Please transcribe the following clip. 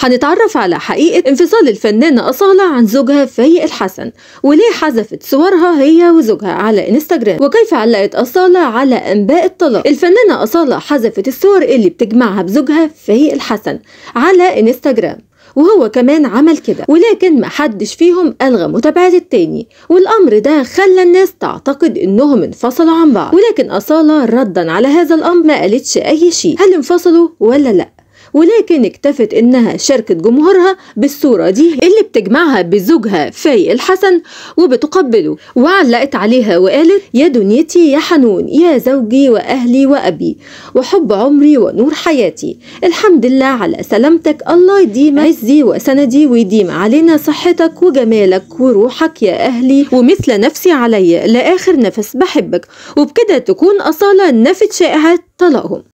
هنتعرف على حقيقة انفصال الفنانة أصالة عن زوجها فايق الحسن وليه حذفت صورها هي وزوجها على انستجرام وكيف علقت أصالة على أنباء الطلاق الفنانة أصالة حذفت الصور اللي بتجمعها بزوجها فايق الحسن على انستجرام وهو كمان عمل كده ولكن محدش فيهم ألغى متابعة التاني والأمر ده خلى الناس تعتقد إنهم انفصلوا عن بعض ولكن أصالة ردا على هذا الأمر ما قالتش أي شيء هل انفصلوا ولا لأ ولكن اكتفت انها شاركت جمهورها بالصورة دي اللي بتجمعها بزوجها فاي الحسن وبتقبله وعلقت عليها وقالت يا دنيتي يا حنون يا زوجي وأهلي وأبي وحب عمري ونور حياتي الحمد لله على سلامتك الله يديم عزي وسندي ويديم علينا صحتك وجمالك وروحك يا أهلي ومثل نفسي عليا لآخر نفس بحبك وبكده تكون أصالة نفت شائعات طلاقهم